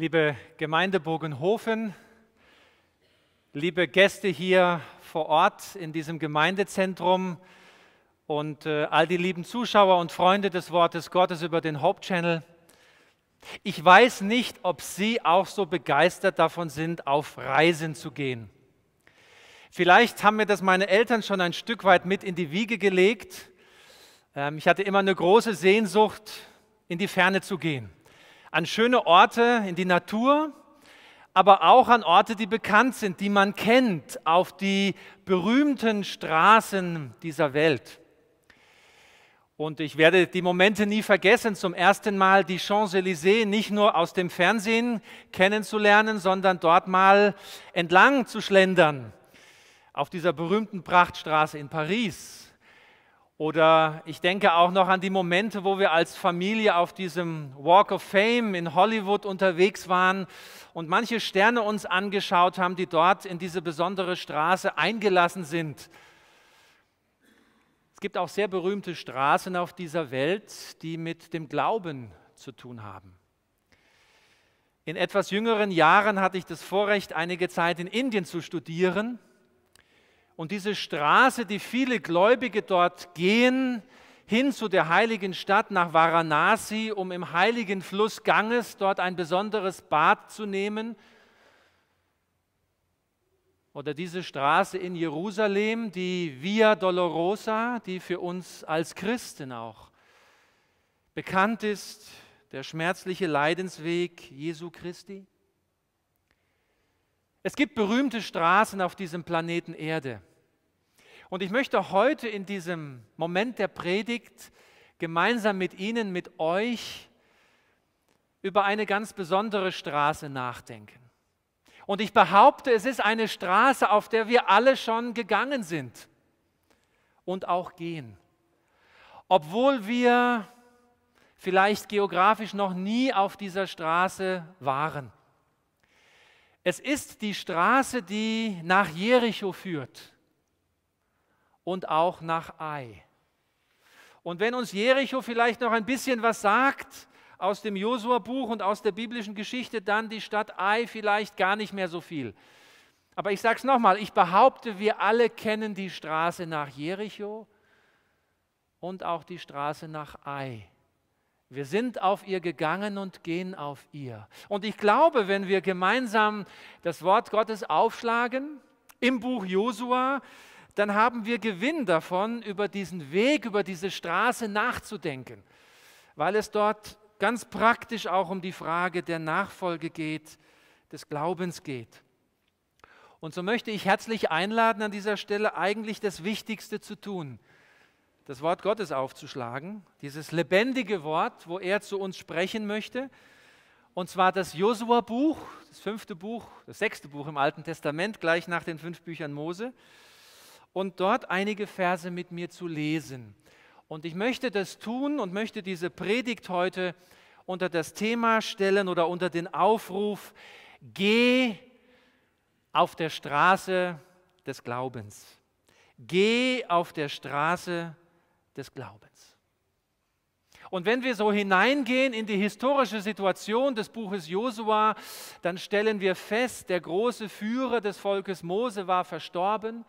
liebe Gemeinde Bogenhofen, liebe Gäste hier vor Ort in diesem Gemeindezentrum und äh, all die lieben Zuschauer und Freunde des Wortes Gottes über den Hauptchannel. Ich weiß nicht, ob Sie auch so begeistert davon sind, auf Reisen zu gehen. Vielleicht haben mir das meine Eltern schon ein Stück weit mit in die Wiege gelegt. Ähm, ich hatte immer eine große Sehnsucht, in die Ferne zu gehen an schöne Orte in die Natur, aber auch an Orte, die bekannt sind, die man kennt, auf die berühmten Straßen dieser Welt. Und ich werde die Momente nie vergessen, zum ersten Mal die Champs-Élysées nicht nur aus dem Fernsehen kennenzulernen, sondern dort mal entlang zu schlendern, auf dieser berühmten Prachtstraße in Paris. Oder ich denke auch noch an die Momente, wo wir als Familie auf diesem Walk of Fame in Hollywood unterwegs waren und manche Sterne uns angeschaut haben, die dort in diese besondere Straße eingelassen sind. Es gibt auch sehr berühmte Straßen auf dieser Welt, die mit dem Glauben zu tun haben. In etwas jüngeren Jahren hatte ich das Vorrecht, einige Zeit in Indien zu studieren. Und diese Straße, die viele Gläubige dort gehen, hin zu der heiligen Stadt nach Varanasi, um im heiligen Fluss Ganges dort ein besonderes Bad zu nehmen. Oder diese Straße in Jerusalem, die Via Dolorosa, die für uns als Christen auch bekannt ist, der schmerzliche Leidensweg Jesu Christi. Es gibt berühmte Straßen auf diesem Planeten Erde. Und ich möchte heute in diesem Moment der Predigt gemeinsam mit Ihnen, mit euch über eine ganz besondere Straße nachdenken. Und ich behaupte, es ist eine Straße, auf der wir alle schon gegangen sind und auch gehen. Obwohl wir vielleicht geografisch noch nie auf dieser Straße waren. Es ist die Straße, die nach Jericho führt und auch nach Ai. Und wenn uns Jericho vielleicht noch ein bisschen was sagt aus dem Josua-Buch und aus der biblischen Geschichte, dann die Stadt Ai vielleicht gar nicht mehr so viel. Aber ich sage es nochmal, ich behaupte, wir alle kennen die Straße nach Jericho und auch die Straße nach Ai. Wir sind auf ihr gegangen und gehen auf ihr. Und ich glaube, wenn wir gemeinsam das Wort Gottes aufschlagen im Buch Josua, dann haben wir Gewinn davon, über diesen Weg, über diese Straße nachzudenken, weil es dort ganz praktisch auch um die Frage der Nachfolge geht, des Glaubens geht. Und so möchte ich herzlich einladen, an dieser Stelle eigentlich das Wichtigste zu tun, das Wort Gottes aufzuschlagen, dieses lebendige Wort, wo er zu uns sprechen möchte. Und zwar das Josua-Buch, das fünfte Buch, das sechste Buch im Alten Testament, gleich nach den fünf Büchern Mose. Und dort einige Verse mit mir zu lesen. Und ich möchte das tun und möchte diese Predigt heute unter das Thema stellen oder unter den Aufruf, geh auf der Straße des Glaubens. Geh auf der Straße des Glaubens des Glaubens. Und wenn wir so hineingehen in die historische Situation des Buches Josua, dann stellen wir fest, der große Führer des Volkes Mose war verstorben.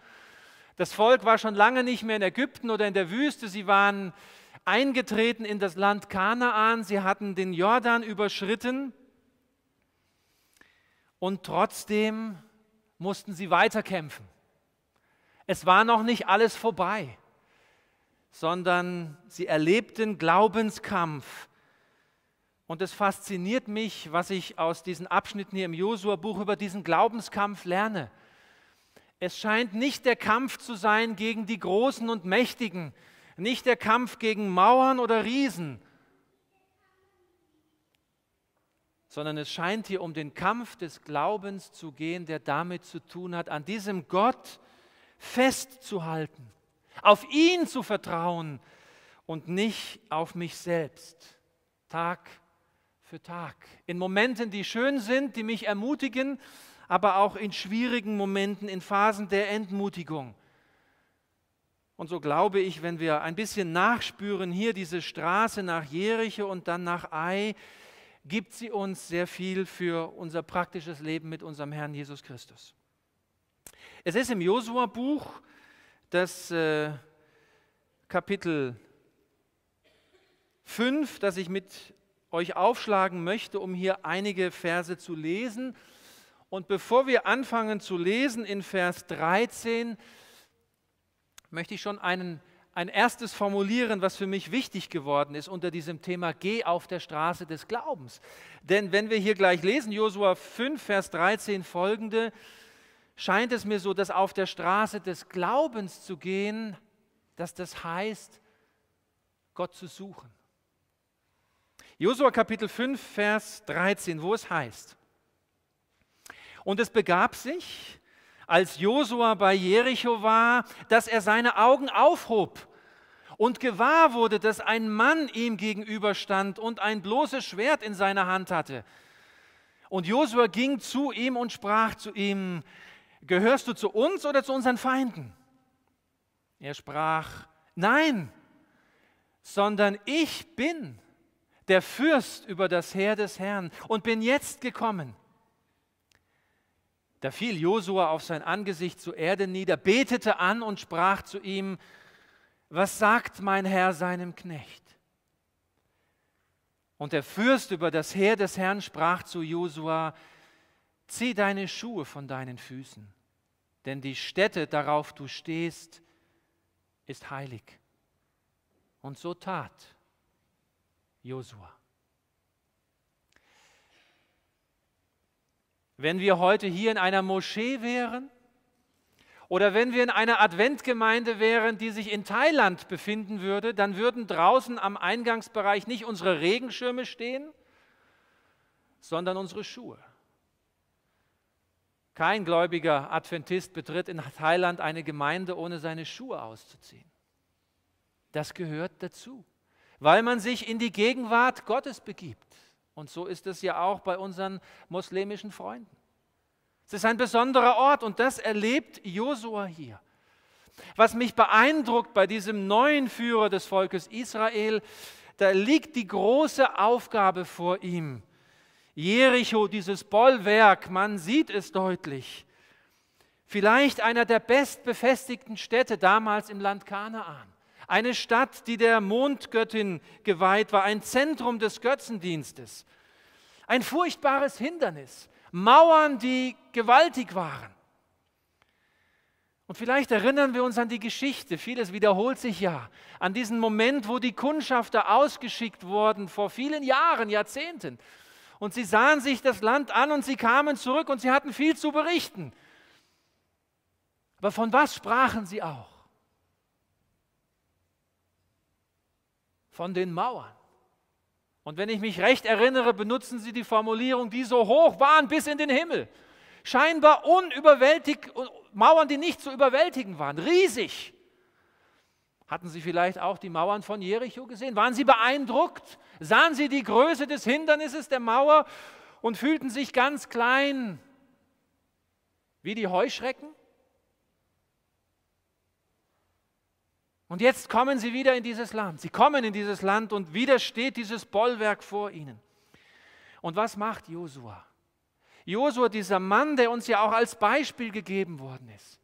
Das Volk war schon lange nicht mehr in Ägypten oder in der Wüste. Sie waren eingetreten in das Land Kanaan. Sie hatten den Jordan überschritten. Und trotzdem mussten sie weiterkämpfen. Es war noch nicht alles vorbei sondern sie erlebten Glaubenskampf. Und es fasziniert mich, was ich aus diesen Abschnitten hier im Josua-Buch über diesen Glaubenskampf lerne. Es scheint nicht der Kampf zu sein gegen die Großen und Mächtigen, nicht der Kampf gegen Mauern oder Riesen, sondern es scheint hier um den Kampf des Glaubens zu gehen, der damit zu tun hat, an diesem Gott festzuhalten auf ihn zu vertrauen und nicht auf mich selbst. Tag für Tag. In Momenten, die schön sind, die mich ermutigen, aber auch in schwierigen Momenten, in Phasen der Entmutigung. Und so glaube ich, wenn wir ein bisschen nachspüren, hier diese Straße nach Jericho und dann nach Ai, gibt sie uns sehr viel für unser praktisches Leben mit unserem Herrn Jesus Christus. Es ist im Josua-Buch das äh, Kapitel 5, das ich mit euch aufschlagen möchte, um hier einige Verse zu lesen. Und bevor wir anfangen zu lesen in Vers 13, möchte ich schon einen, ein erstes formulieren, was für mich wichtig geworden ist unter diesem Thema Geh auf der Straße des Glaubens. Denn wenn wir hier gleich lesen, Josua 5, Vers 13 folgende, scheint es mir so, dass auf der Straße des Glaubens zu gehen, dass das heißt, Gott zu suchen. Josua Kapitel 5, Vers 13, wo es heißt, und es begab sich, als Josua bei Jericho war, dass er seine Augen aufhob und gewahr wurde, dass ein Mann ihm gegenüberstand und ein bloßes Schwert in seiner Hand hatte. Und Josua ging zu ihm und sprach zu ihm, gehörst du zu uns oder zu unseren Feinden? Er sprach, nein, sondern ich bin der Fürst über das Heer des Herrn und bin jetzt gekommen. Da fiel Josua auf sein Angesicht zur Erde nieder, betete an und sprach zu ihm, was sagt mein Herr seinem Knecht? Und der Fürst über das Heer des Herrn sprach zu Josua, Zieh deine Schuhe von deinen Füßen, denn die Stätte, darauf du stehst, ist heilig. Und so tat Josua. Wenn wir heute hier in einer Moschee wären oder wenn wir in einer Adventgemeinde wären, die sich in Thailand befinden würde, dann würden draußen am Eingangsbereich nicht unsere Regenschirme stehen, sondern unsere Schuhe. Kein gläubiger Adventist betritt in Thailand eine Gemeinde, ohne seine Schuhe auszuziehen. Das gehört dazu, weil man sich in die Gegenwart Gottes begibt. Und so ist es ja auch bei unseren muslimischen Freunden. Es ist ein besonderer Ort und das erlebt Josua hier. Was mich beeindruckt bei diesem neuen Führer des Volkes Israel, da liegt die große Aufgabe vor ihm. Jericho, dieses Bollwerk, man sieht es deutlich. Vielleicht einer der bestbefestigten Städte damals im Land Kanaan. Eine Stadt, die der Mondgöttin geweiht war, ein Zentrum des Götzendienstes. Ein furchtbares Hindernis, Mauern, die gewaltig waren. Und vielleicht erinnern wir uns an die Geschichte, vieles wiederholt sich ja, an diesen Moment, wo die Kundschafter ausgeschickt wurden vor vielen Jahren, Jahrzehnten. Und sie sahen sich das Land an und sie kamen zurück und sie hatten viel zu berichten. Aber von was sprachen sie auch? Von den Mauern. Und wenn ich mich recht erinnere, benutzen sie die Formulierung, die so hoch waren bis in den Himmel. Scheinbar unüberwältigt, Mauern, die nicht zu überwältigen waren, riesig. Hatten Sie vielleicht auch die Mauern von Jericho gesehen? Waren Sie beeindruckt? Sahen Sie die Größe des Hindernisses der Mauer und fühlten sich ganz klein, wie die Heuschrecken? Und jetzt kommen sie wieder in dieses Land. Sie kommen in dieses Land und wieder steht dieses Bollwerk vor ihnen. Und was macht Josua? Josua, dieser Mann, der uns ja auch als Beispiel gegeben worden ist,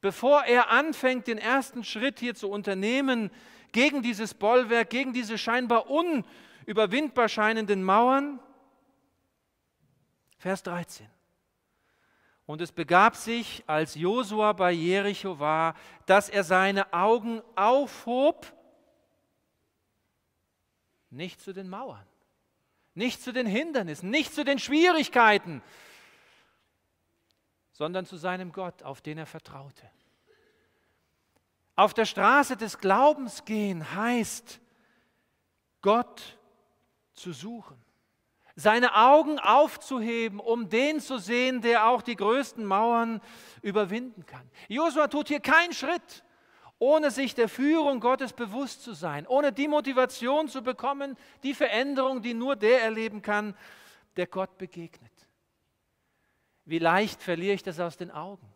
Bevor er anfängt, den ersten Schritt hier zu unternehmen, gegen dieses Bollwerk, gegen diese scheinbar unüberwindbar scheinenden Mauern, Vers 13. Und es begab sich, als Josua bei Jericho war, dass er seine Augen aufhob, nicht zu den Mauern, nicht zu den Hindernissen, nicht zu den Schwierigkeiten, sondern zu seinem Gott, auf den er vertraute. Auf der Straße des Glaubens gehen heißt, Gott zu suchen, seine Augen aufzuheben, um den zu sehen, der auch die größten Mauern überwinden kann. Josua tut hier keinen Schritt, ohne sich der Führung Gottes bewusst zu sein, ohne die Motivation zu bekommen, die Veränderung, die nur der erleben kann, der Gott begegnet. Wie leicht verliere ich das aus den Augen?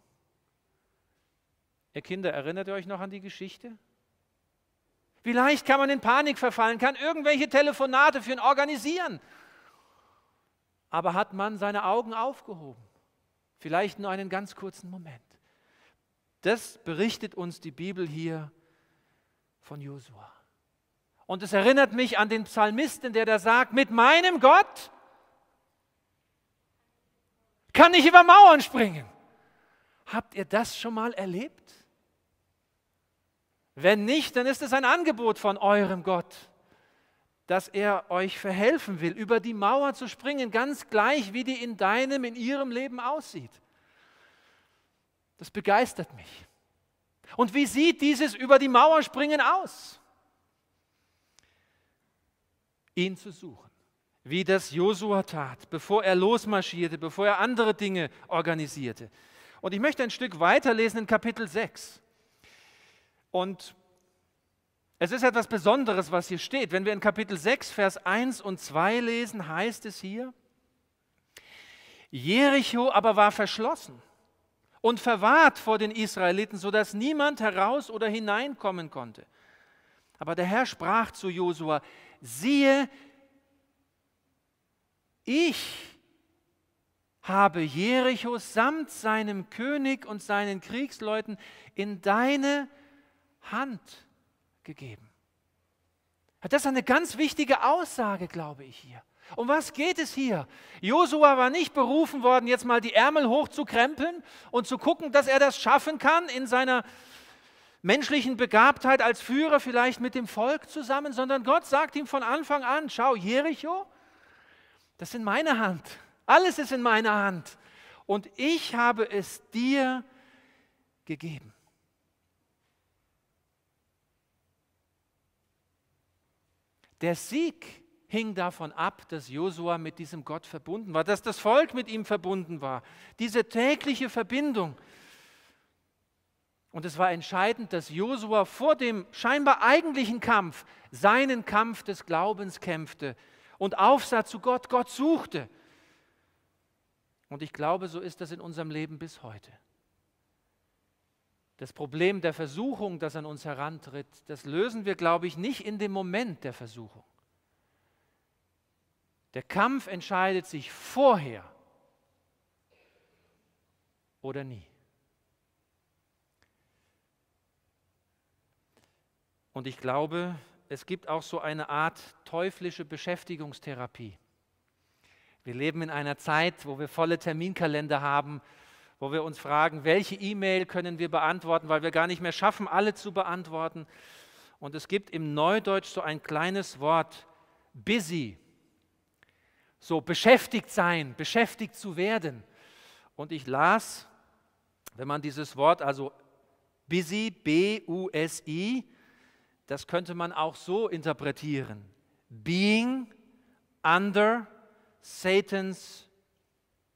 Ihr Kinder, erinnert ihr euch noch an die Geschichte? Wie leicht kann man in Panik verfallen, kann irgendwelche Telefonate für ihn organisieren. Aber hat man seine Augen aufgehoben? Vielleicht nur einen ganz kurzen Moment. Das berichtet uns die Bibel hier von Josua. Und es erinnert mich an den Psalmisten, der da sagt, mit meinem Gott kann nicht über Mauern springen. Habt ihr das schon mal erlebt? Wenn nicht, dann ist es ein Angebot von eurem Gott, dass er euch verhelfen will, über die Mauer zu springen, ganz gleich, wie die in deinem, in ihrem Leben aussieht. Das begeistert mich. Und wie sieht dieses über die Mauer springen aus? Ihn zu suchen wie das Josua tat, bevor er losmarschierte, bevor er andere Dinge organisierte. Und ich möchte ein Stück weiterlesen in Kapitel 6. Und es ist etwas Besonderes, was hier steht. Wenn wir in Kapitel 6, Vers 1 und 2 lesen, heißt es hier, Jericho aber war verschlossen und verwahrt vor den Israeliten, sodass niemand heraus oder hineinkommen konnte. Aber der Herr sprach zu Josua, siehe, ich habe Jericho samt seinem König und seinen Kriegsleuten in deine Hand gegeben. Das ist eine ganz wichtige Aussage, glaube ich hier. Um was geht es hier? Josua war nicht berufen worden, jetzt mal die Ärmel hochzukrempeln und zu gucken, dass er das schaffen kann in seiner menschlichen Begabtheit als Führer vielleicht mit dem Volk zusammen, sondern Gott sagt ihm von Anfang an, schau, Jericho, das ist in meiner Hand. Alles ist in meiner Hand. Und ich habe es dir gegeben. Der Sieg hing davon ab, dass Josua mit diesem Gott verbunden war, dass das Volk mit ihm verbunden war. Diese tägliche Verbindung. Und es war entscheidend, dass Josua vor dem scheinbar eigentlichen Kampf seinen Kampf des Glaubens kämpfte, und aufsah zu Gott, Gott suchte. Und ich glaube, so ist das in unserem Leben bis heute. Das Problem der Versuchung, das an uns herantritt, das lösen wir, glaube ich, nicht in dem Moment der Versuchung. Der Kampf entscheidet sich vorher oder nie. Und ich glaube, es gibt auch so eine Art teuflische Beschäftigungstherapie. Wir leben in einer Zeit, wo wir volle Terminkalender haben, wo wir uns fragen, welche E-Mail können wir beantworten, weil wir gar nicht mehr schaffen, alle zu beantworten. Und es gibt im Neudeutsch so ein kleines Wort, busy, so beschäftigt sein, beschäftigt zu werden. Und ich las, wenn man dieses Wort, also busy, B-U-S-I, das könnte man auch so interpretieren. Being under Satans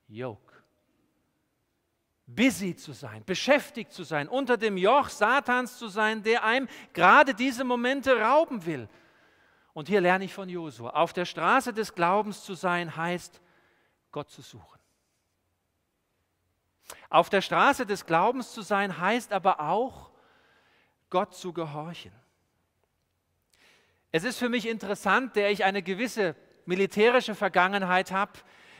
Yoke. Busy zu sein, beschäftigt zu sein, unter dem Joch Satans zu sein, der einem gerade diese Momente rauben will. Und hier lerne ich von Josua. Auf der Straße des Glaubens zu sein heißt, Gott zu suchen. Auf der Straße des Glaubens zu sein heißt aber auch, Gott zu gehorchen. Es ist für mich interessant, der ich eine gewisse militärische Vergangenheit habe,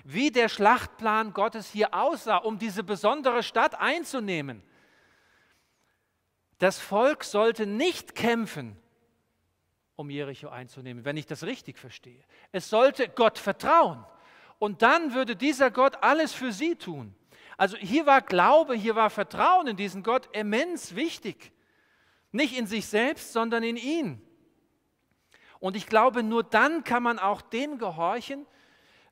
wie der Schlachtplan Gottes hier aussah, um diese besondere Stadt einzunehmen. Das Volk sollte nicht kämpfen, um Jericho einzunehmen, wenn ich das richtig verstehe. Es sollte Gott vertrauen. Und dann würde dieser Gott alles für sie tun. Also hier war Glaube, hier war Vertrauen in diesen Gott immens wichtig. Nicht in sich selbst, sondern in ihn. Und ich glaube, nur dann kann man auch dem gehorchen,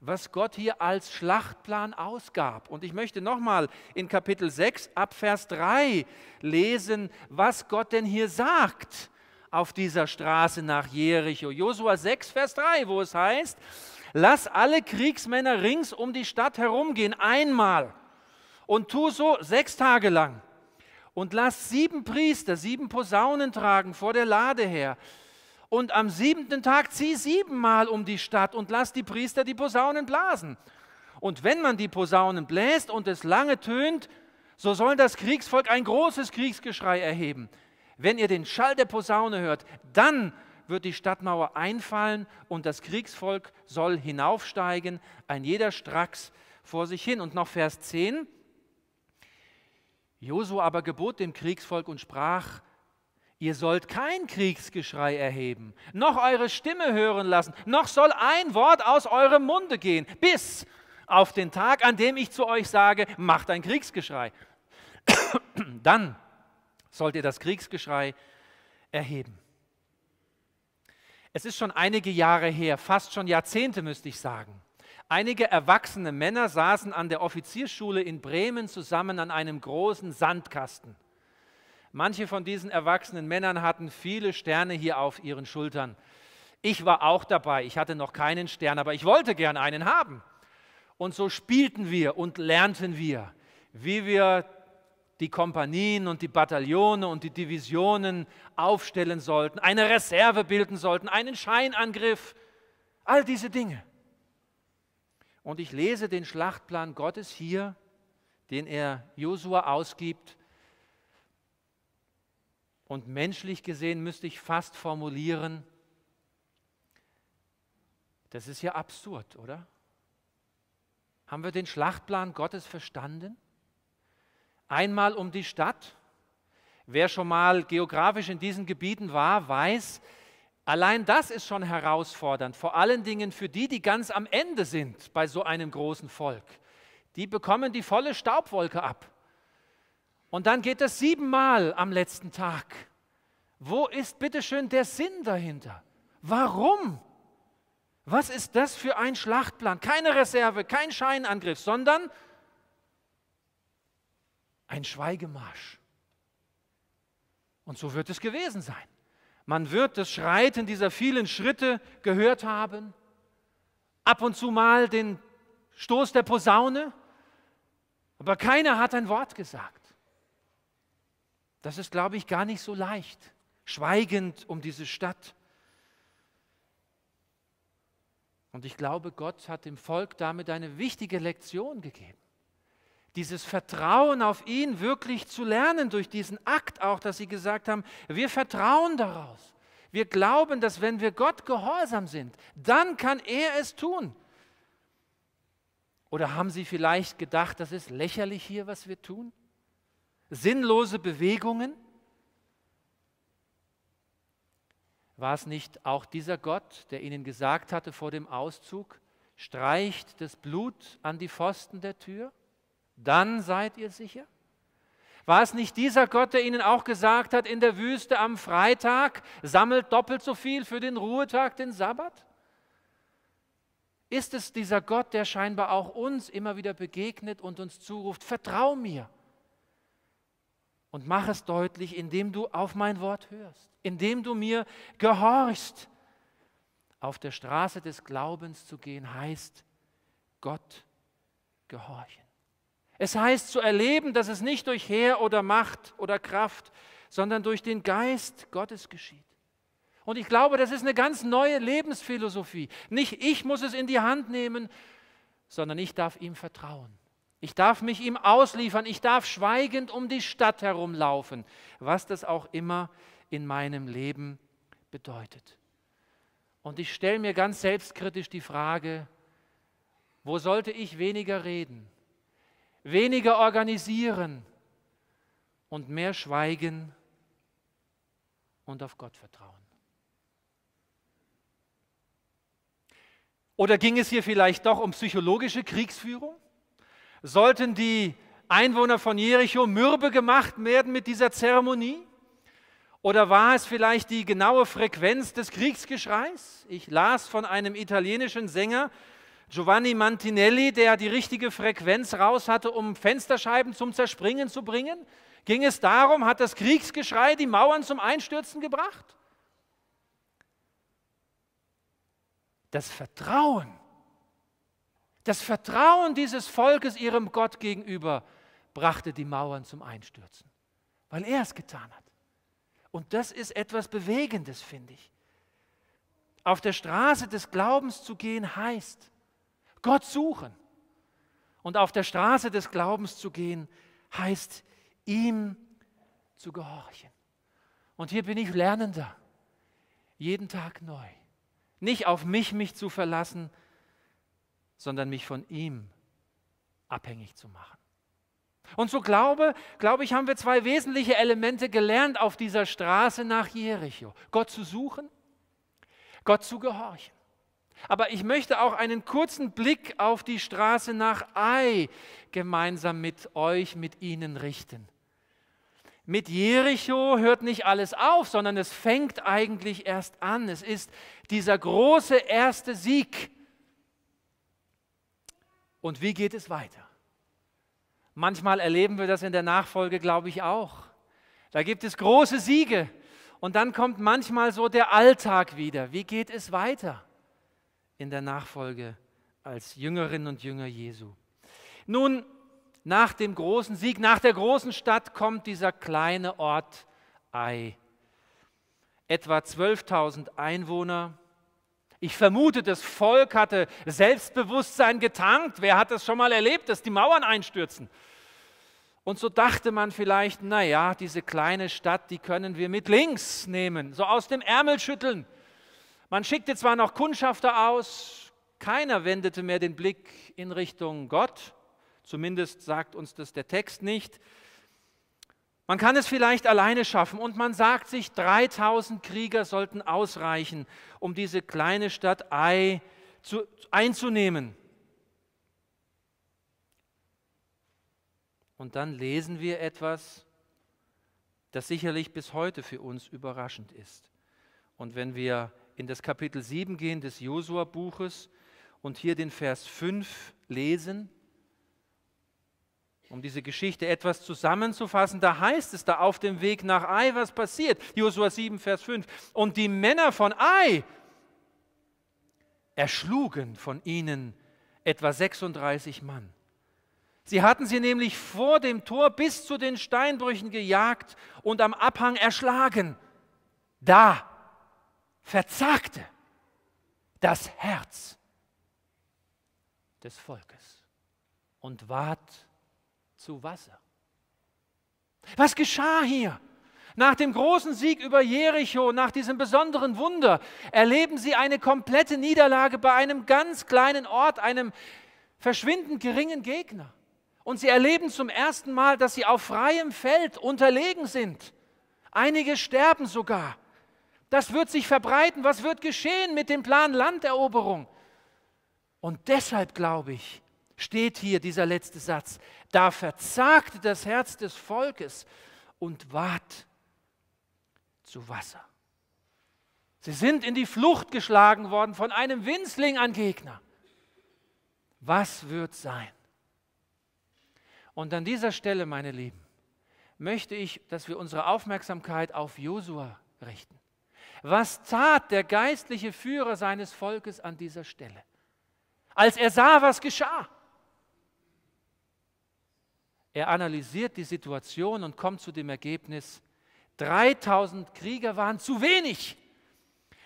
was Gott hier als Schlachtplan ausgab. Und ich möchte nochmal in Kapitel 6 ab Vers 3 lesen, was Gott denn hier sagt auf dieser Straße nach Jericho. Josua 6, Vers 3, wo es heißt, lass alle Kriegsmänner rings um die Stadt herumgehen, einmal, und tu so sechs Tage lang. Und lass sieben Priester, sieben Posaunen tragen vor der Lade her und am siebenten Tag zieh siebenmal um die Stadt und lass die Priester die Posaunen blasen. Und wenn man die Posaunen bläst und es lange tönt, so soll das Kriegsvolk ein großes Kriegsgeschrei erheben. Wenn ihr den Schall der Posaune hört, dann wird die Stadtmauer einfallen und das Kriegsvolk soll hinaufsteigen, ein jeder stracks vor sich hin. Und noch Vers 10. Josu aber gebot dem Kriegsvolk und sprach, Ihr sollt kein Kriegsgeschrei erheben, noch eure Stimme hören lassen, noch soll ein Wort aus eurem Munde gehen, bis auf den Tag, an dem ich zu euch sage, macht ein Kriegsgeschrei. Dann sollt ihr das Kriegsgeschrei erheben. Es ist schon einige Jahre her, fast schon Jahrzehnte müsste ich sagen. Einige erwachsene Männer saßen an der Offizierschule in Bremen zusammen an einem großen Sandkasten. Manche von diesen erwachsenen Männern hatten viele Sterne hier auf ihren Schultern. Ich war auch dabei. Ich hatte noch keinen Stern, aber ich wollte gern einen haben. Und so spielten wir und lernten wir, wie wir die Kompanien und die Bataillone und die Divisionen aufstellen sollten, eine Reserve bilden sollten, einen Scheinangriff, all diese Dinge. Und ich lese den Schlachtplan Gottes hier, den er Josua ausgibt, und menschlich gesehen müsste ich fast formulieren, das ist ja absurd, oder? Haben wir den Schlachtplan Gottes verstanden? Einmal um die Stadt. Wer schon mal geografisch in diesen Gebieten war, weiß, allein das ist schon herausfordernd, vor allen Dingen für die, die ganz am Ende sind bei so einem großen Volk. Die bekommen die volle Staubwolke ab. Und dann geht das siebenmal am letzten Tag. Wo ist bitteschön der Sinn dahinter? Warum? Was ist das für ein Schlachtplan? Keine Reserve, kein Scheinangriff, sondern ein Schweigemarsch. Und so wird es gewesen sein. Man wird das Schreiten dieser vielen Schritte gehört haben, ab und zu mal den Stoß der Posaune, aber keiner hat ein Wort gesagt. Das ist, glaube ich, gar nicht so leicht. Schweigend um diese Stadt. Und ich glaube, Gott hat dem Volk damit eine wichtige Lektion gegeben. Dieses Vertrauen auf ihn wirklich zu lernen durch diesen Akt auch, dass sie gesagt haben, wir vertrauen daraus. Wir glauben, dass wenn wir Gott gehorsam sind, dann kann er es tun. Oder haben Sie vielleicht gedacht, das ist lächerlich hier, was wir tun? sinnlose Bewegungen? War es nicht auch dieser Gott, der ihnen gesagt hatte vor dem Auszug, streicht das Blut an die Pfosten der Tür, dann seid ihr sicher? War es nicht dieser Gott, der ihnen auch gesagt hat, in der Wüste am Freitag sammelt doppelt so viel für den Ruhetag, den Sabbat? Ist es dieser Gott, der scheinbar auch uns immer wieder begegnet und uns zuruft, vertrau mir, und mach es deutlich, indem du auf mein Wort hörst, indem du mir gehorchst. Auf der Straße des Glaubens zu gehen heißt Gott gehorchen. Es heißt zu erleben, dass es nicht durch Heer oder Macht oder Kraft, sondern durch den Geist Gottes geschieht. Und ich glaube, das ist eine ganz neue Lebensphilosophie. Nicht ich muss es in die Hand nehmen, sondern ich darf ihm vertrauen. Ich darf mich ihm ausliefern, ich darf schweigend um die Stadt herumlaufen, was das auch immer in meinem Leben bedeutet. Und ich stelle mir ganz selbstkritisch die Frage, wo sollte ich weniger reden, weniger organisieren und mehr schweigen und auf Gott vertrauen? Oder ging es hier vielleicht doch um psychologische Kriegsführung? Sollten die Einwohner von Jericho mürbe gemacht werden mit dieser Zeremonie? Oder war es vielleicht die genaue Frequenz des Kriegsgeschreis? Ich las von einem italienischen Sänger, Giovanni Mantinelli, der die richtige Frequenz raus hatte, um Fensterscheiben zum Zerspringen zu bringen. Ging es darum, hat das Kriegsgeschrei die Mauern zum Einstürzen gebracht? Das Vertrauen das Vertrauen dieses Volkes ihrem Gott gegenüber brachte die Mauern zum Einstürzen, weil er es getan hat. Und das ist etwas Bewegendes, finde ich. Auf der Straße des Glaubens zu gehen heißt, Gott suchen. Und auf der Straße des Glaubens zu gehen heißt, ihm zu gehorchen. Und hier bin ich Lernender, jeden Tag neu. Nicht auf mich, mich zu verlassen, sondern mich von ihm abhängig zu machen. Und so glaube, glaube ich, haben wir zwei wesentliche Elemente gelernt auf dieser Straße nach Jericho. Gott zu suchen, Gott zu gehorchen. Aber ich möchte auch einen kurzen Blick auf die Straße nach Ai gemeinsam mit euch, mit Ihnen richten. Mit Jericho hört nicht alles auf, sondern es fängt eigentlich erst an. Es ist dieser große erste Sieg und wie geht es weiter? Manchmal erleben wir das in der Nachfolge, glaube ich, auch. Da gibt es große Siege und dann kommt manchmal so der Alltag wieder. Wie geht es weiter in der Nachfolge als Jüngerinnen und Jünger Jesu? Nun, nach dem großen Sieg, nach der großen Stadt kommt dieser kleine Ort Ai. Etwa 12.000 Einwohner, ich vermute, das Volk hatte Selbstbewusstsein getankt. Wer hat das schon mal erlebt, dass die Mauern einstürzen? Und so dachte man vielleicht, naja, diese kleine Stadt, die können wir mit links nehmen, so aus dem Ärmel schütteln. Man schickte zwar noch Kundschafter aus, keiner wendete mehr den Blick in Richtung Gott, zumindest sagt uns das der Text nicht. Man kann es vielleicht alleine schaffen und man sagt sich, 3000 Krieger sollten ausreichen, um diese kleine Stadt Ai zu, einzunehmen. Und dann lesen wir etwas, das sicherlich bis heute für uns überraschend ist. Und wenn wir in das Kapitel 7 gehen des Josua-Buches und hier den Vers 5 lesen, um diese Geschichte etwas zusammenzufassen, da heißt es da auf dem Weg nach Ai, was passiert? Josua 7, Vers 5. Und die Männer von Ai erschlugen von ihnen etwa 36 Mann. Sie hatten sie nämlich vor dem Tor bis zu den Steinbrüchen gejagt und am Abhang erschlagen. Da verzagte das Herz des Volkes und ward zu Wasser. Was geschah hier? Nach dem großen Sieg über Jericho, nach diesem besonderen Wunder, erleben sie eine komplette Niederlage bei einem ganz kleinen Ort, einem verschwindend geringen Gegner. Und sie erleben zum ersten Mal, dass sie auf freiem Feld unterlegen sind. Einige sterben sogar. Das wird sich verbreiten. Was wird geschehen mit dem Plan Landeroberung? Und deshalb glaube ich, steht hier dieser letzte Satz. Da verzagte das Herz des Volkes und ward zu Wasser. Sie sind in die Flucht geschlagen worden von einem Winzling an Gegner. Was wird sein? Und an dieser Stelle, meine Lieben, möchte ich, dass wir unsere Aufmerksamkeit auf Josua richten. Was tat der geistliche Führer seines Volkes an dieser Stelle? Als er sah, was geschah, er analysiert die Situation und kommt zu dem Ergebnis, 3000 Krieger waren zu wenig.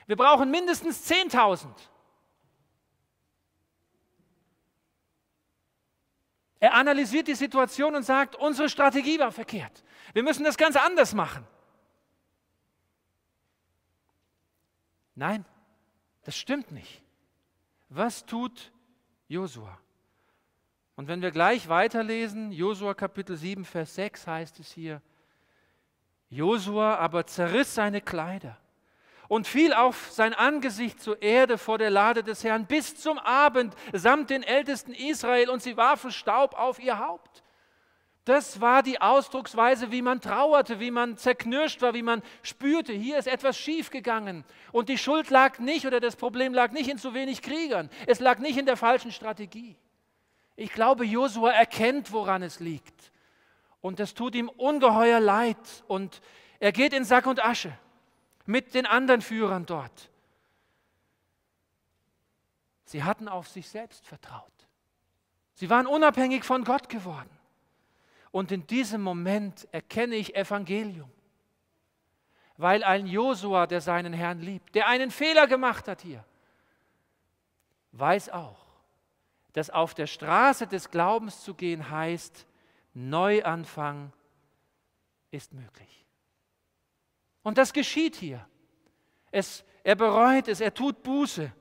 Wir brauchen mindestens 10.000. Er analysiert die Situation und sagt, unsere Strategie war verkehrt. Wir müssen das ganz anders machen. Nein, das stimmt nicht. Was tut Josua? Und wenn wir gleich weiterlesen, Josua Kapitel 7, Vers 6 heißt es hier, Josua aber zerriss seine Kleider und fiel auf sein Angesicht zur Erde vor der Lade des Herrn bis zum Abend samt den Ältesten Israel und sie warfen Staub auf ihr Haupt. Das war die Ausdrucksweise, wie man trauerte, wie man zerknirscht war, wie man spürte, hier ist etwas schiefgegangen. Und die Schuld lag nicht oder das Problem lag nicht in zu wenig Kriegern, es lag nicht in der falschen Strategie. Ich glaube, Josua erkennt, woran es liegt. Und das tut ihm ungeheuer leid. Und er geht in Sack und Asche mit den anderen Führern dort. Sie hatten auf sich selbst vertraut. Sie waren unabhängig von Gott geworden. Und in diesem Moment erkenne ich Evangelium. Weil ein Josua, der seinen Herrn liebt, der einen Fehler gemacht hat hier, weiß auch, dass auf der Straße des Glaubens zu gehen heißt, Neuanfang ist möglich. Und das geschieht hier. Es, er bereut es, er tut Buße.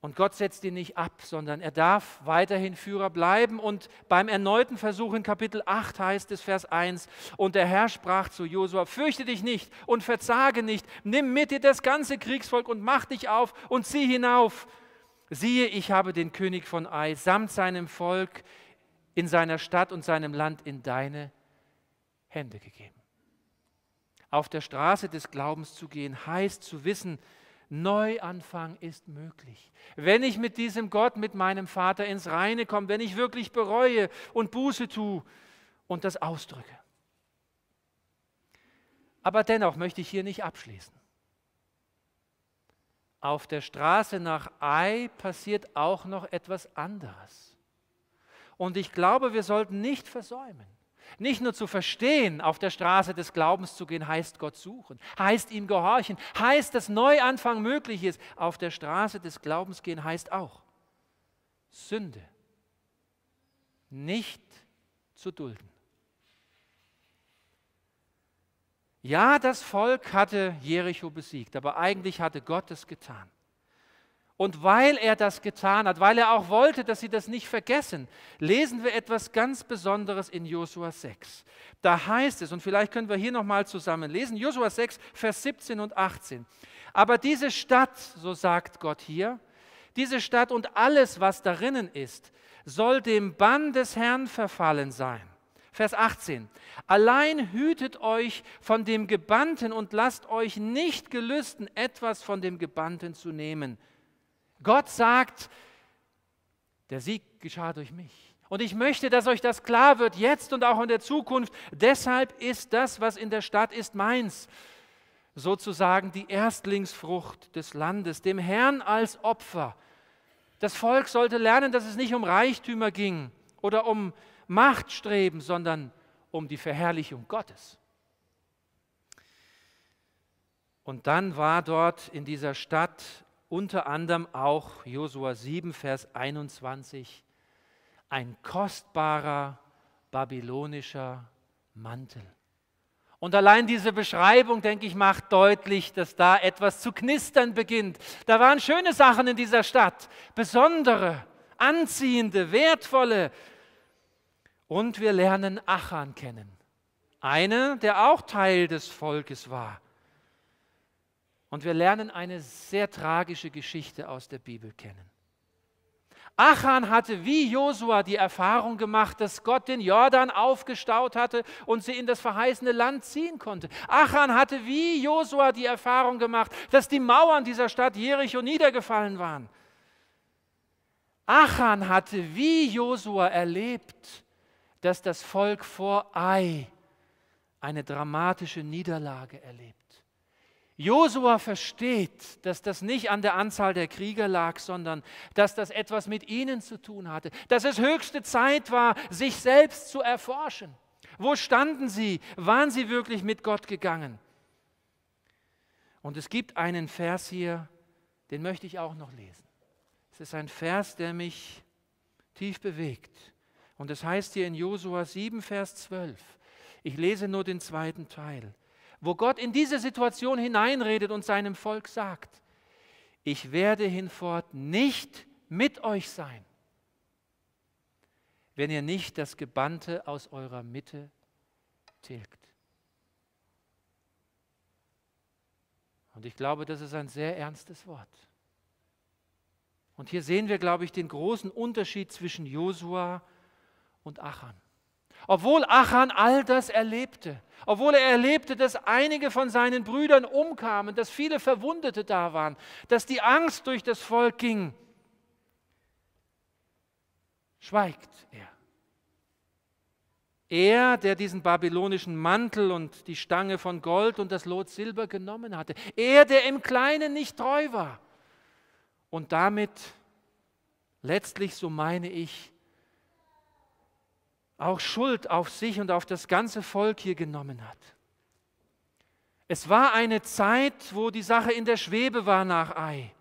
Und Gott setzt ihn nicht ab, sondern er darf weiterhin Führer bleiben. Und beim erneuten Versuch in Kapitel 8 heißt es, Vers 1, und der Herr sprach zu Josua, fürchte dich nicht und verzage nicht, nimm mit dir das ganze Kriegsvolk und mach dich auf und zieh hinauf siehe, ich habe den König von Ai samt seinem Volk in seiner Stadt und seinem Land in deine Hände gegeben. Auf der Straße des Glaubens zu gehen, heißt zu wissen, Neuanfang ist möglich. Wenn ich mit diesem Gott, mit meinem Vater ins Reine komme, wenn ich wirklich bereue und Buße tue und das ausdrücke. Aber dennoch möchte ich hier nicht abschließen auf der Straße nach Ai passiert auch noch etwas anderes. Und ich glaube, wir sollten nicht versäumen. Nicht nur zu verstehen, auf der Straße des Glaubens zu gehen, heißt Gott suchen, heißt ihm gehorchen, heißt, dass Neuanfang möglich ist. Auf der Straße des Glaubens gehen heißt auch Sünde nicht zu dulden. Ja, das Volk hatte Jericho besiegt, aber eigentlich hatte Gott es getan. Und weil er das getan hat, weil er auch wollte, dass sie das nicht vergessen, lesen wir etwas ganz Besonderes in Josua 6. Da heißt es, und vielleicht können wir hier nochmal zusammen lesen, Josua 6, Vers 17 und 18. Aber diese Stadt, so sagt Gott hier, diese Stadt und alles, was darinnen ist, soll dem Bann des Herrn verfallen sein. Vers 18. Allein hütet euch von dem Gebannten und lasst euch nicht gelüsten, etwas von dem Gebannten zu nehmen. Gott sagt, der Sieg geschah durch mich. Und ich möchte, dass euch das klar wird, jetzt und auch in der Zukunft. Deshalb ist das, was in der Stadt ist, meins. Sozusagen die Erstlingsfrucht des Landes, dem Herrn als Opfer. Das Volk sollte lernen, dass es nicht um Reichtümer ging oder um Macht streben, sondern um die Verherrlichung Gottes. Und dann war dort in dieser Stadt unter anderem auch Josua 7, Vers 21 ein kostbarer babylonischer Mantel. Und allein diese Beschreibung, denke ich, macht deutlich, dass da etwas zu knistern beginnt. Da waren schöne Sachen in dieser Stadt, besondere, anziehende, wertvolle, und wir lernen Achan kennen, Eine, der auch Teil des Volkes war. Und wir lernen eine sehr tragische Geschichte aus der Bibel kennen. Achan hatte wie Josua die Erfahrung gemacht, dass Gott den Jordan aufgestaut hatte und sie in das verheißene Land ziehen konnte. Achan hatte wie Josua die Erfahrung gemacht, dass die Mauern dieser Stadt Jericho niedergefallen waren. Achan hatte wie Josua erlebt, dass das Volk vor Ai eine dramatische Niederlage erlebt. Josua versteht, dass das nicht an der Anzahl der Krieger lag, sondern dass das etwas mit ihnen zu tun hatte, dass es höchste Zeit war, sich selbst zu erforschen. Wo standen sie? Waren sie wirklich mit Gott gegangen? Und es gibt einen Vers hier, den möchte ich auch noch lesen. Es ist ein Vers, der mich tief bewegt. Und es das heißt hier in Josua 7, Vers 12, ich lese nur den zweiten Teil, wo Gott in diese Situation hineinredet und seinem Volk sagt, ich werde hinfort nicht mit euch sein, wenn ihr nicht das Gebannte aus eurer Mitte tilgt. Und ich glaube, das ist ein sehr ernstes Wort. Und hier sehen wir, glaube ich, den großen Unterschied zwischen Josua und und Achan. Obwohl Achan all das erlebte, obwohl er erlebte, dass einige von seinen Brüdern umkamen, dass viele Verwundete da waren, dass die Angst durch das Volk ging, schweigt er. Er, der diesen babylonischen Mantel und die Stange von Gold und das Lot Silber genommen hatte. Er, der im Kleinen nicht treu war. Und damit letztlich, so meine ich, auch Schuld auf sich und auf das ganze Volk hier genommen hat. Es war eine Zeit, wo die Sache in der Schwebe war nach Ei,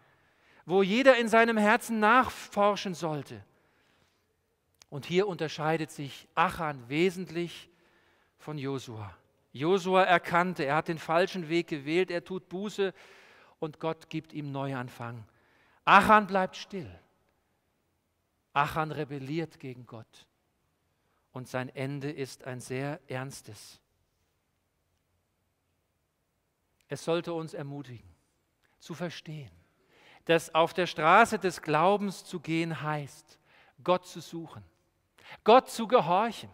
wo jeder in seinem Herzen nachforschen sollte. Und hier unterscheidet sich Achan wesentlich von Josua. Josua erkannte, er hat den falschen Weg gewählt, er tut Buße und Gott gibt ihm Neuanfang. Achan bleibt still. Achan rebelliert gegen Gott und sein Ende ist ein sehr ernstes. Es sollte uns ermutigen, zu verstehen, dass auf der Straße des Glaubens zu gehen heißt, Gott zu suchen, Gott zu gehorchen,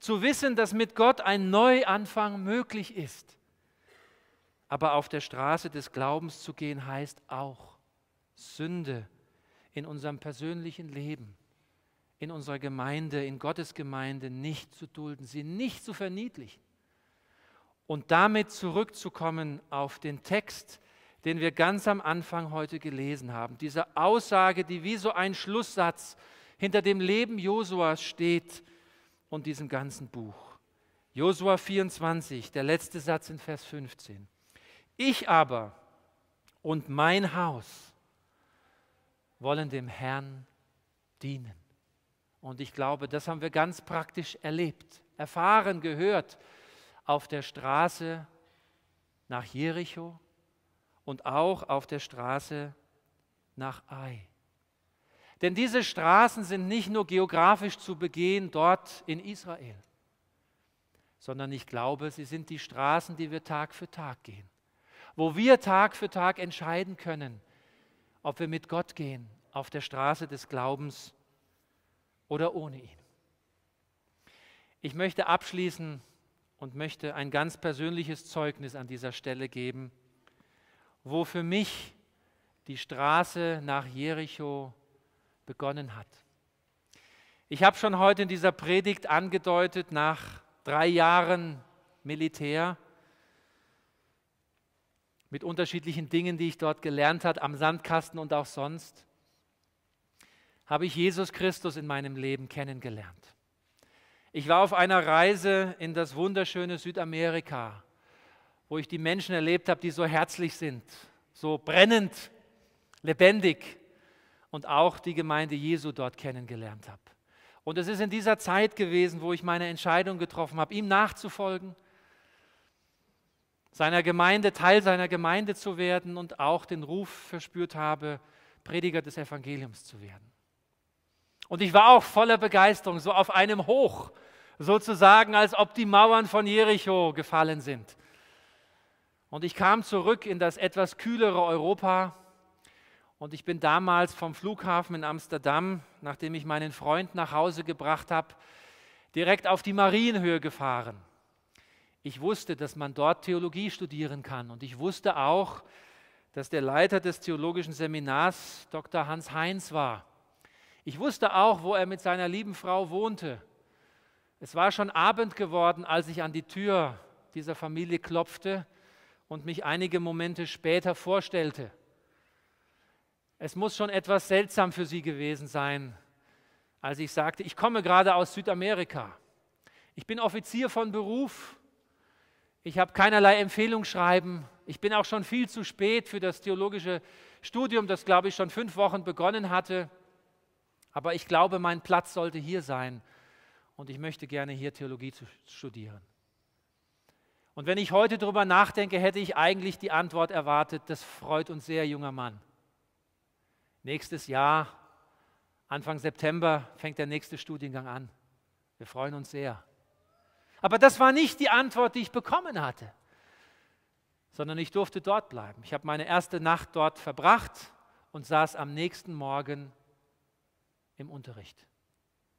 zu wissen, dass mit Gott ein Neuanfang möglich ist. Aber auf der Straße des Glaubens zu gehen heißt auch, Sünde in unserem persönlichen Leben in unserer Gemeinde, in Gottes Gemeinde nicht zu dulden, sie nicht zu verniedlichen. Und damit zurückzukommen auf den Text, den wir ganz am Anfang heute gelesen haben. Diese Aussage, die wie so ein Schlusssatz hinter dem Leben Josuas steht und diesem ganzen Buch. Josua 24, der letzte Satz in Vers 15. Ich aber und mein Haus wollen dem Herrn dienen. Und ich glaube, das haben wir ganz praktisch erlebt, erfahren, gehört auf der Straße nach Jericho und auch auf der Straße nach Ai. Denn diese Straßen sind nicht nur geografisch zu begehen dort in Israel, sondern ich glaube, sie sind die Straßen, die wir Tag für Tag gehen, wo wir Tag für Tag entscheiden können, ob wir mit Gott gehen auf der Straße des Glaubens oder ohne ihn. Ich möchte abschließen und möchte ein ganz persönliches Zeugnis an dieser Stelle geben, wo für mich die Straße nach Jericho begonnen hat. Ich habe schon heute in dieser Predigt angedeutet, nach drei Jahren Militär, mit unterschiedlichen Dingen, die ich dort gelernt habe, am Sandkasten und auch sonst, habe ich Jesus Christus in meinem Leben kennengelernt. Ich war auf einer Reise in das wunderschöne Südamerika, wo ich die Menschen erlebt habe, die so herzlich sind, so brennend, lebendig und auch die Gemeinde Jesu dort kennengelernt habe. Und es ist in dieser Zeit gewesen, wo ich meine Entscheidung getroffen habe, ihm nachzufolgen, seiner Gemeinde, Teil seiner Gemeinde zu werden und auch den Ruf verspürt habe, Prediger des Evangeliums zu werden. Und ich war auch voller Begeisterung, so auf einem Hoch, sozusagen, als ob die Mauern von Jericho gefallen sind. Und ich kam zurück in das etwas kühlere Europa. Und ich bin damals vom Flughafen in Amsterdam, nachdem ich meinen Freund nach Hause gebracht habe, direkt auf die Marienhöhe gefahren. Ich wusste, dass man dort Theologie studieren kann. Und ich wusste auch, dass der Leiter des theologischen Seminars Dr. Hans Heinz war. Ich wusste auch, wo er mit seiner lieben Frau wohnte. Es war schon Abend geworden, als ich an die Tür dieser Familie klopfte und mich einige Momente später vorstellte. Es muss schon etwas seltsam für sie gewesen sein, als ich sagte, ich komme gerade aus Südamerika. Ich bin Offizier von Beruf. Ich habe keinerlei Empfehlungsschreiben. Ich bin auch schon viel zu spät für das theologische Studium, das, glaube ich, schon fünf Wochen begonnen hatte. Aber ich glaube, mein Platz sollte hier sein und ich möchte gerne hier Theologie studieren. Und wenn ich heute darüber nachdenke, hätte ich eigentlich die Antwort erwartet, das freut uns sehr, junger Mann. Nächstes Jahr, Anfang September, fängt der nächste Studiengang an. Wir freuen uns sehr. Aber das war nicht die Antwort, die ich bekommen hatte, sondern ich durfte dort bleiben. Ich habe meine erste Nacht dort verbracht und saß am nächsten Morgen im Unterricht,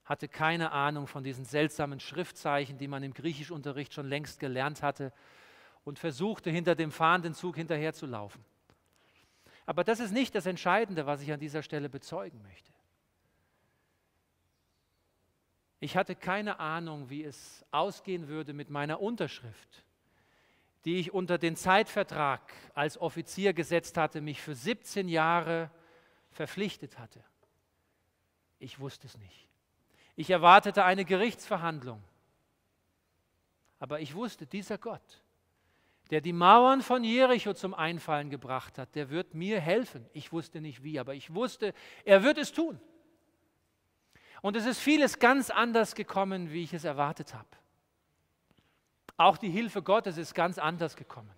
hatte keine Ahnung von diesen seltsamen Schriftzeichen, die man im Griechischunterricht schon längst gelernt hatte und versuchte hinter dem fahrenden Zug hinterherzulaufen. Aber das ist nicht das Entscheidende, was ich an dieser Stelle bezeugen möchte. Ich hatte keine Ahnung, wie es ausgehen würde mit meiner Unterschrift, die ich unter den Zeitvertrag als Offizier gesetzt hatte, mich für 17 Jahre verpflichtet hatte. Ich wusste es nicht. Ich erwartete eine Gerichtsverhandlung. Aber ich wusste, dieser Gott, der die Mauern von Jericho zum Einfallen gebracht hat, der wird mir helfen. Ich wusste nicht wie, aber ich wusste, er wird es tun. Und es ist vieles ganz anders gekommen, wie ich es erwartet habe. Auch die Hilfe Gottes ist ganz anders gekommen.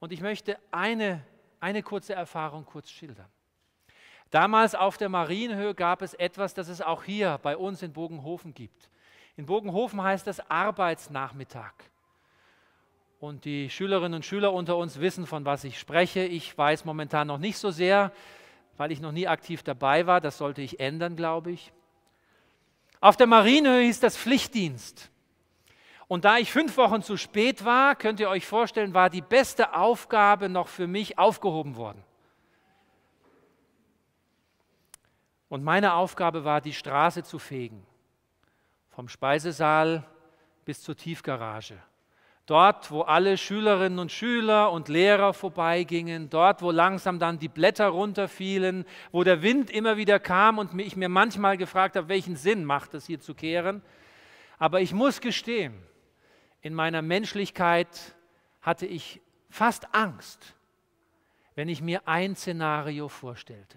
Und ich möchte eine, eine kurze Erfahrung kurz schildern. Damals auf der Marienhöhe gab es etwas, das es auch hier bei uns in Bogenhofen gibt. In Bogenhofen heißt das Arbeitsnachmittag. Und die Schülerinnen und Schüler unter uns wissen, von was ich spreche. Ich weiß momentan noch nicht so sehr, weil ich noch nie aktiv dabei war. Das sollte ich ändern, glaube ich. Auf der Marienhöhe hieß das Pflichtdienst. Und da ich fünf Wochen zu spät war, könnt ihr euch vorstellen, war die beste Aufgabe noch für mich aufgehoben worden. Und meine Aufgabe war, die Straße zu fegen, vom Speisesaal bis zur Tiefgarage. Dort, wo alle Schülerinnen und Schüler und Lehrer vorbeigingen, dort, wo langsam dann die Blätter runterfielen, wo der Wind immer wieder kam und ich mir manchmal gefragt habe, welchen Sinn macht es hier zu kehren. Aber ich muss gestehen, in meiner Menschlichkeit hatte ich fast Angst, wenn ich mir ein Szenario vorstellte.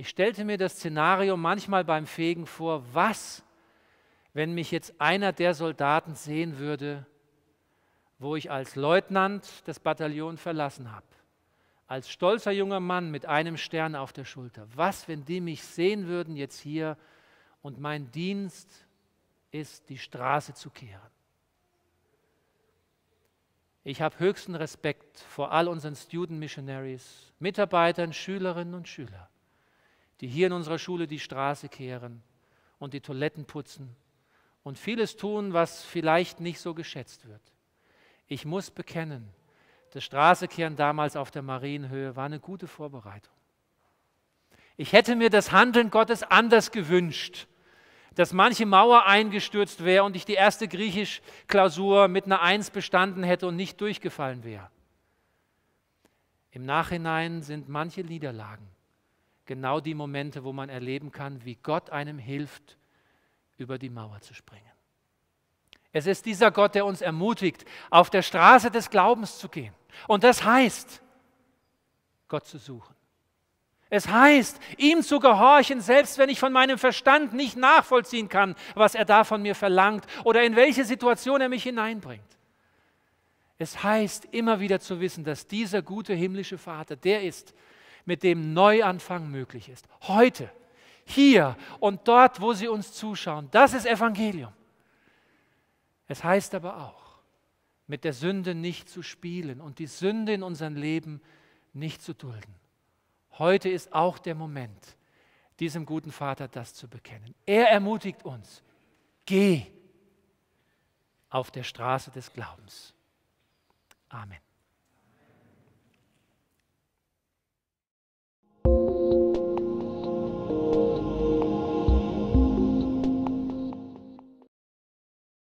Ich stellte mir das Szenario manchmal beim Fegen vor, was, wenn mich jetzt einer der Soldaten sehen würde, wo ich als Leutnant das Bataillon verlassen habe, als stolzer junger Mann mit einem Stern auf der Schulter. Was, wenn die mich sehen würden jetzt hier und mein Dienst ist, die Straße zu kehren? Ich habe höchsten Respekt vor all unseren Student Missionaries, Mitarbeitern, Schülerinnen und Schülern die hier in unserer Schule die Straße kehren und die Toiletten putzen und vieles tun, was vielleicht nicht so geschätzt wird. Ich muss bekennen, das Straßekehren damals auf der Marienhöhe war eine gute Vorbereitung. Ich hätte mir das Handeln Gottes anders gewünscht, dass manche Mauer eingestürzt wäre und ich die erste Griechisch-Klausur mit einer Eins bestanden hätte und nicht durchgefallen wäre. Im Nachhinein sind manche Niederlagen genau die Momente, wo man erleben kann, wie Gott einem hilft, über die Mauer zu springen. Es ist dieser Gott, der uns ermutigt, auf der Straße des Glaubens zu gehen. Und das heißt, Gott zu suchen. Es heißt, ihm zu gehorchen, selbst wenn ich von meinem Verstand nicht nachvollziehen kann, was er da von mir verlangt oder in welche Situation er mich hineinbringt. Es heißt, immer wieder zu wissen, dass dieser gute himmlische Vater der ist, mit dem Neuanfang möglich ist. Heute, hier und dort, wo sie uns zuschauen. Das ist Evangelium. Es heißt aber auch, mit der Sünde nicht zu spielen und die Sünde in unserem Leben nicht zu dulden. Heute ist auch der Moment, diesem guten Vater das zu bekennen. Er ermutigt uns, geh auf der Straße des Glaubens. Amen.